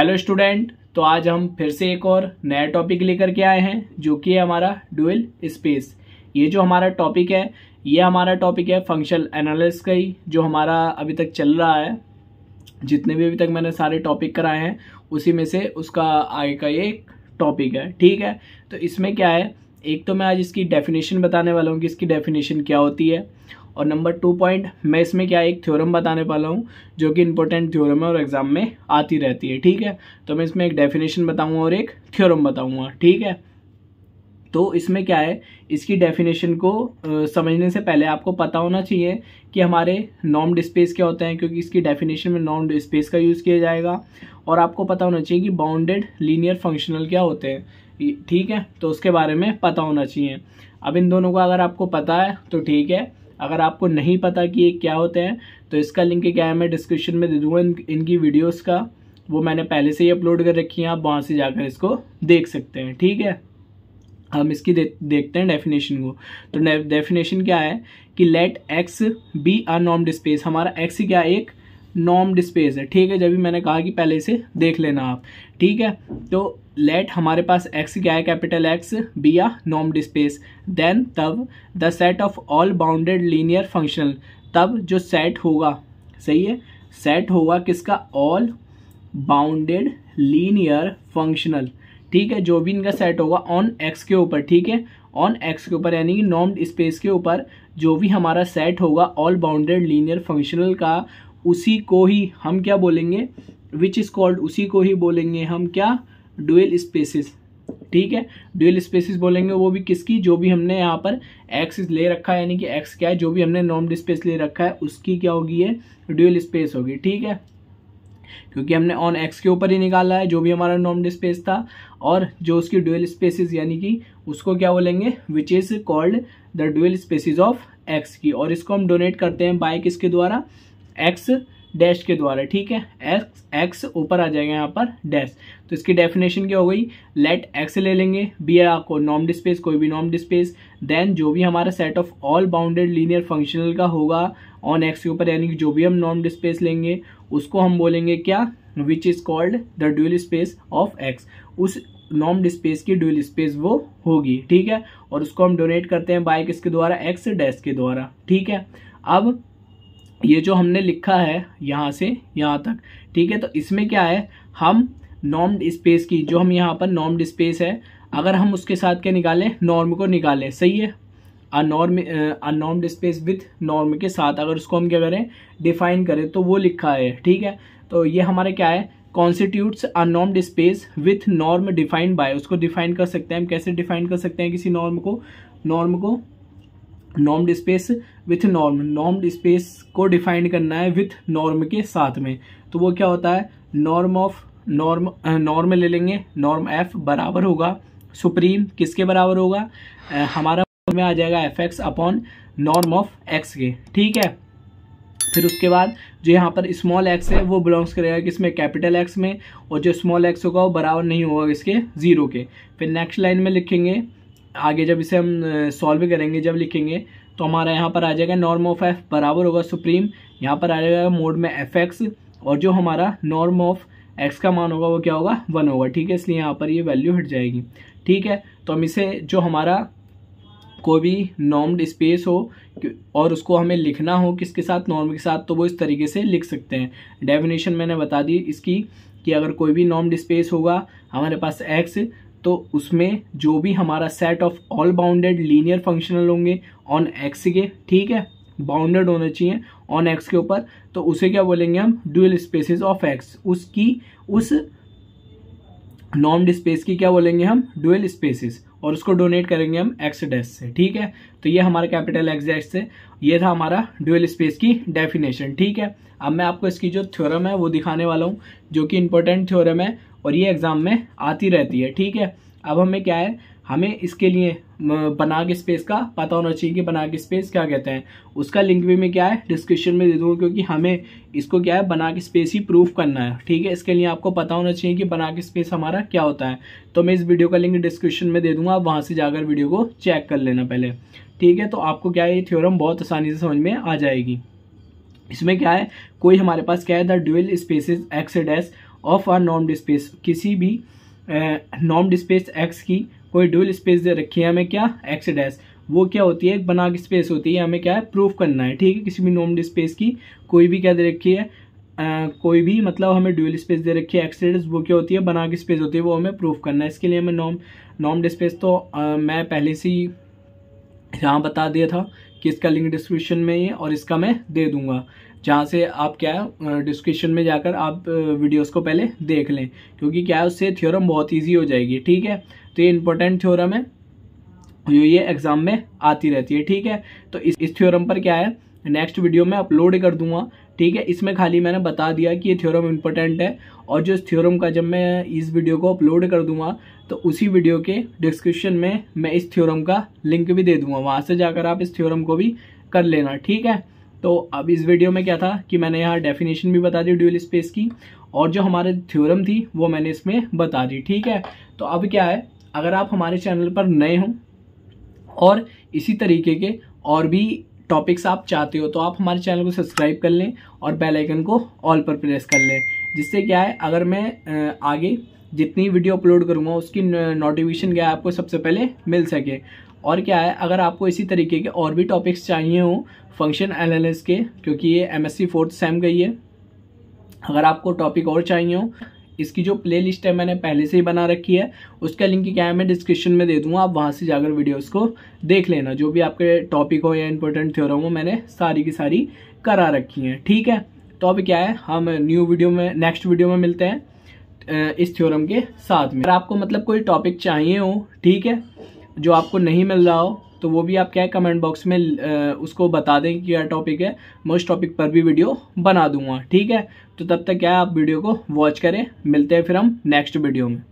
hello student तो आज हम फिर से एक और नया टॉपिक लेकर के आए हैं जो कि है हमारा डुअल स्पेस ये जो हमारा टॉपिक है ये हमारा टॉपिक है फंक्शनल एनालिसिस का ही जो हमारा अभी तक चल रहा है जितने भी अभी तक मैंने सारे टॉपिक कराए हैं उसी में से उसका आगे का ये एक टॉपिक है ठीक है तो इसमें क्या है एक तो मैं आज इसकी डेफिनेशन बताने वाला हूँ कि इसकी डेफिनेशन क्या होती है और नंबर टू पॉइंट मैं इसमें क्या एक थ्योरम बताने वाला हूँ जो कि इंपॉर्टेंट थ्योरम है और एग्ज़ाम में आती रहती है ठीक है तो मैं इसमें एक डेफिनेशन बताऊँगा और एक थ्योरम बताऊँगा ठीक है तो इसमें क्या है इसकी डेफिनेशन को समझने से पहले आपको पता होना चाहिए कि हमारे नॉर्म्ड स्पेस क्या होते हैं क्योंकि इसकी डेफिनेशन में नॉर्म्ड स्पेस का यूज़ किया जाएगा और आपको पता होना चाहिए कि बाउंडेड लीनियर फंक्शनल क्या होते हैं ठीक है तो उसके बारे में पता होना चाहिए अब इन दोनों का अगर आपको पता है तो ठीक है अगर आपको नहीं पता कि ये क्या होते हैं तो इसका लिंक क्या है मैं डिस्क्रिप्शन में दे दूँगा इन, इनकी वीडियोज़ का वो मैंने पहले से ही अपलोड कर रखी हैं आप वहाँ से जाकर इसको देख सकते हैं ठीक है हम इसकी दे, देखते हैं डेफिनेशन को तो डेफिनेशन क्या है कि let X be a normed space हमारा एक्स क्या एक नॉम स्पेस है ठीक है जब भी मैंने कहा कि पहले से देख लेना आप ठीक है तो लेट हमारे पास एक्स क्या है capital X be a normed space then तब the set of all bounded linear functional तब जो सेट होगा सही है सेट होगा किसका ऑल बाउंडेड लीनियर फंक्शनल ठीक है जो भी इनका सेट होगा ऑन एक्स के ऊपर ठीक है ऑन एक्स के ऊपर यानी कि नॉम्ड स्पेस के ऊपर जो भी हमारा सेट होगा ऑल बाउंडेड लीनियर फंक्शनल का उसी को ही हम क्या बोलेंगे विच इज़ कॉल्ड उसी को ही बोलेंगे हम क्या डुअल स्पेसिस ठीक है डुअल स्पेसिस बोलेंगे वो भी किसकी जो भी हमने यहाँ पर एक्स ले रखा है यानी कि एक्स क्या है जो भी हमने नॉम डिस्पेस ले रखा है उसकी क्या होगी है डुअल स्पेस होगी ठीक है क्योंकि हमने ऑन एक्स के ऊपर ही निकाला है जो भी हमारा नॉम डिस्पेस था और जो उसकी डुअल स्पेसिस यानी कि उसको क्या बोलेंगे which is called the dual spaces of X की और इसको हम डोनेट करते हैं बाय किसके द्वारा एक्स डैश के द्वारा ठीक है एक्स एक्स ऊपर आ जाएगा यहाँ पर डैश तो इसकी डेफिनेशन क्या हो गई लेट एक्स ले लेंगे बी है आपको नॉम डिस्पेस कोई भी नॉम डिस्पेस देन जो भी हमारा set of all bounded linear functional का होगा ऑन एक्स के ऊपर यानी कि जो भी हम नॉम डिस्पेस लेंगे उसको हम बोलेंगे क्या which is called the dual space of X उस नॉम डिस्पेस की ड्यूल स्पेस वो होगी ठीक है और उसको हम डोनेट करते हैं बाइक इसके द्वारा एक्स डैश के द्वारा ठीक है अब ये जो हमने लिखा है यहाँ से यहाँ तक ठीक है तो इसमें क्या है हम नॉर्म्ड स्पेस की जो हम यहाँ पर नॉर्म्ड स्पेस है अगर हम उसके साथ क्या निकालें नॉर्म को निकालें सही है a norm a normed space with norm के साथ अगर उसको हम क्या करें डिफाइन करें तो वो लिखा है ठीक है तो ये हमारा क्या है constitutes a normed space with norm defined by उसको डिफाइन कर सकते हैं हम कैसे डिफाइन कर सकते हैं किसी नॉर्म को नॉर्म को normed space with norm normed space को डिफाइन करना है विथ नॉर्म के साथ में तो वो क्या होता है नॉर्म ऑफ नॉर्म नॉर्म ले लेंगे नॉर्म एफ बराबर होगा सुप्रीम किसके बराबर होगा uh, हमारा में आ जाएगा f x upon norm of X के ठीक है फिर उसके बाद जो यहाँ पर स्मॉल एक्स है वो बिलोंग्स करेगा किसमें कैपिटल एक्स में और जो स्मॉल एक्स होगा वो बराबर नहीं होगा इसके ज़ीरो के फिर नेक्स्ट लाइन में लिखेंगे आगे जब इसे हम सॉल्व करेंगे जब लिखेंगे तो हमारा यहाँ पर आ जाएगा नॉर्म ऑफ एफ बराबर होगा सुप्रीम यहाँ पर आ जाएगा मोड में एफ एक्स और जो हमारा नॉर्म ऑफ एक्स का मान होगा वो क्या होगा वन होगा ठीक है इसलिए यहाँ पर ये वैल्यू हट जाएगी ठीक है तो हम इसे जो हमारा कोई भी नॉर्म्ड स्पेस हो और उसको हमें लिखना हो किसके साथ नॉर्म के साथ तो वो इस तरीके से लिख सकते हैं डेफिनेशन मैंने बता दी इसकी कि अगर कोई भी नॉर्म्ड स्पेस होगा हमारे पास एक्स तो उसमें जो भी हमारा set of all bounded linear functional होंगे ऑन एक्स के ठीक है बाउंडेड होने चाहिए ऑन एक्स के ऊपर तो उसे क्या बोलेंगे हम ड्यूअल स्पेसिस ऑफ एक्स उसकी उस नॉर्म्ड स्पेस की क्या बोलेंगे हम ड्यूअल स्पेसिस और उसको डोनेट करेंगे हम एक्स डैश से ठीक है तो ये हमारा कैपिटल एक्स डैश से ये था हमारा ड्यूअल स्पेस की डेफिनेशन ठीक है अब मैं आपको इसकी जो थ्योरम है वो दिखाने वाला हूँ जो कि इंपॉर्टेंट थ्योरम है और ये एग्ज़ाम में आती रहती है ठीक है अब हमें क्या है हमें इसके लिए बना के स्पेस का पता होना चाहिए कि बना के स्पेस क्या कहते हैं उसका लिंक भी मैं क्या है डिस्क्रिप्शन में दे दूँगा क्योंकि हमें इसको क्या है बना के स्पेस ही प्रूफ करना है ठीक है इसके लिए आपको पता होना चाहिए कि बना के स्पेस हमारा क्या होता है तो मैं इस वीडियो का लिंक डिस्क्रिप्शन में दे दूँगा आप वहाँ से जाकर वीडियो को चेक कर लेना पहले ठीक है तो आपको क्या है ये थ्योरम बहुत आसानी से समझ में आ जाएगी इसमें क्या है कोई हमारे पास क्या है the dual spaces X's of our normed space किसी भी नॉर्म्ड स्पेस एक्स की कोई ड्यूल स्पेस दे रखी है हमें क्या एक्स डैश वो क्या होती है एक बनाक स्पेस होती है हमें क्या है प्रूफ करना है ठीक है किसी भी नॉर्म्ड स्पेस की कोई भी क्या दे रखी है Uh, कोई भी मतलब हमें ड्यूल स्पेस दे रखी है एक्सीडेंट्स वो क्या होती है बना की स्पेस होती है वो हमें प्रूफ करना है इसके लिए हमें नॉम नॉम डिस्पेस तो uh, मैं पहले से ही यहाँ बता दिया था कि इसका लिंक डिस्क्रिप्शन में ही और इसका मैं दे दूंगा जहाँ से आप क्या है डिस्क्रिप्शन में जाकर आप वीडियोस को पहले देख लें क्योंकि क्या है उससे थ्योरम बहुत इजी हो जाएगी ठीक है तो ये इंपॉर्टेंट थ्योरम है जो ये एग्ज़ाम में आती रहती है ठीक है तो इस इस थ्योरम पर क्या है नेक्स्ट वीडियो में अपलोड कर दूंगा ठीक है इसमें खाली मैंने बता दिया कि ये थ्योरम इंपॉर्टेंट है और जो इस थ्योरम का जब मैं इस वीडियो को अपलोड कर दूंगा तो उसी वीडियो के डिस्क्रिप्शन में मैं इस थ्योरम का लिंक भी दे दूंगा वहाँ से जाकर आप इस थ्योरम को भी कर लेना ठीक है तो अब इस वीडियो में क्या था कि मैंने यहाँ डेफिनेशन भी बता दी ड्यूअल स्पेस की और जो हमारे थ्योरम थी वो मैंने इसमें बता दी ठीक है तो अब क्या है अगर आप हमारे चैनल पर नए हों और इसी तरीके के और भी टॉपिक्स आप चाहते हो तो आप हमारे चैनल को सब्सक्राइब कर लें और बेल आइकन को ऑल पर प्रेस कर लें जिससे क्या है अगर मैं आगे जितनी वीडियो अपलोड करूँगा उसकी नोटिफिकेशन क्या है आपको सबसे पहले मिल सके और क्या है अगर आपको इसी तरीके के और भी टॉपिक्स चाहिए हो फंक्शन एनालिस के क्योंकि ये M S C fourth sem गई है अगर आपको टॉपिक और चाहिए हो इसकी जो प्लेलिस्ट है मैंने पहले से ही बना रखी है उसका लिंक क्या है मैं डिस्क्रिप्शन में दे दूँगा आप वहाँ से जाकर वीडियोस को देख लेना जो भी आपके टॉपिक हो या इंपॉर्टेंट थ्योरम हो मैंने सारी की सारी करा रखी हैं ठीक है टॉपिक तो क्या है हम न्यू वीडियो में नेक्स्ट वीडियो में मिलते हैं इस थ्योरम के साथ में अगर आपको मतलब कोई टॉपिक चाहिए हो ठीक है जो आपको नहीं मिल रहा हो तो वो भी आप क्या है कमेंट बॉक्स में उसको बता दें कि क्या टॉपिक है मैं उस टॉपिक पर भी वीडियो बना दूंगा ठीक है तो तब तक क्या आप वीडियो को वॉच करें मिलते हैं फिर हम नेक्स्ट वीडियो में